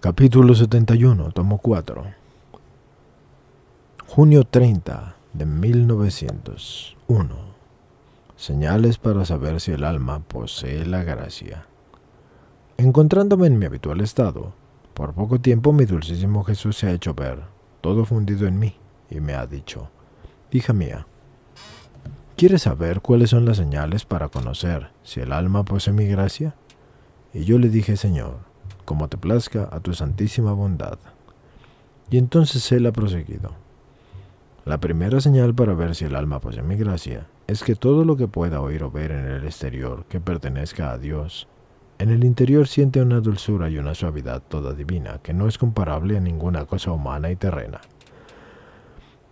Capítulo 71, tomo 4. Junio 30 de 1901. Señales para saber si el alma posee la gracia. Encontrándome en mi habitual estado, por poco tiempo mi dulcísimo Jesús se ha hecho ver, todo fundido en mí, y me ha dicho, hija mía, ¿quieres saber cuáles son las señales para conocer si el alma posee mi gracia? Y yo le dije, Señor, como te plazca a tu santísima bondad. Y entonces él ha proseguido. La primera señal para ver si el alma posee mi gracia es que todo lo que pueda oír o ver en el exterior que pertenezca a Dios, en el interior siente una dulzura y una suavidad toda divina que no es comparable a ninguna cosa humana y terrena.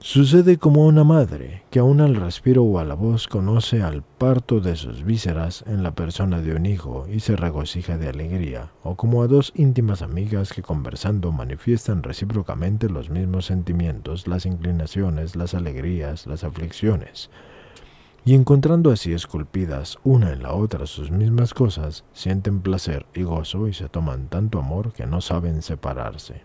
Sucede como una madre que aun al respiro o a la voz conoce al parto de sus vísceras en la persona de un hijo y se regocija de alegría, o como a dos íntimas amigas que conversando manifiestan recíprocamente los mismos sentimientos, las inclinaciones, las alegrías, las aflicciones, y encontrando así esculpidas una en la otra sus mismas cosas, sienten placer y gozo y se toman tanto amor que no saben separarse.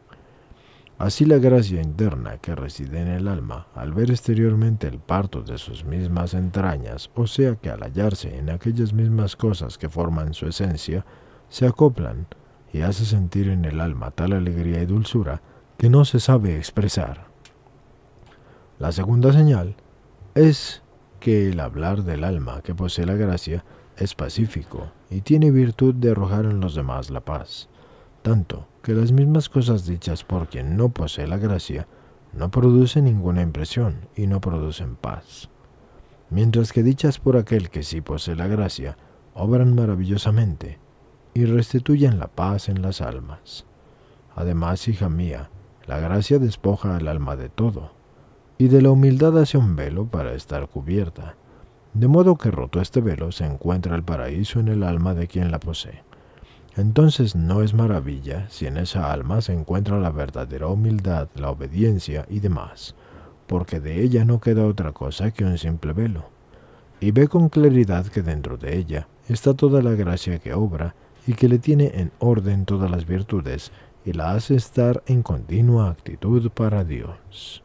Así la gracia interna que reside en el alma, al ver exteriormente el parto de sus mismas entrañas, o sea que al hallarse en aquellas mismas cosas que forman su esencia, se acoplan y hace sentir en el alma tal alegría y dulzura que no se sabe expresar. La segunda señal es que el hablar del alma que posee la gracia es pacífico y tiene virtud de arrojar en los demás la paz, tanto que las mismas cosas dichas por quien no posee la gracia no producen ninguna impresión y no producen paz, mientras que dichas por aquel que sí posee la gracia obran maravillosamente y restituyen la paz en las almas. Además, hija mía, la gracia despoja al alma de todo, y de la humildad hace un velo para estar cubierta, de modo que roto este velo se encuentra el paraíso en el alma de quien la posee. Entonces no es maravilla si en esa alma se encuentra la verdadera humildad, la obediencia y demás, porque de ella no queda otra cosa que un simple velo. Y ve con claridad que dentro de ella está toda la gracia que obra y que le tiene en orden todas las virtudes y la hace estar en continua actitud para Dios.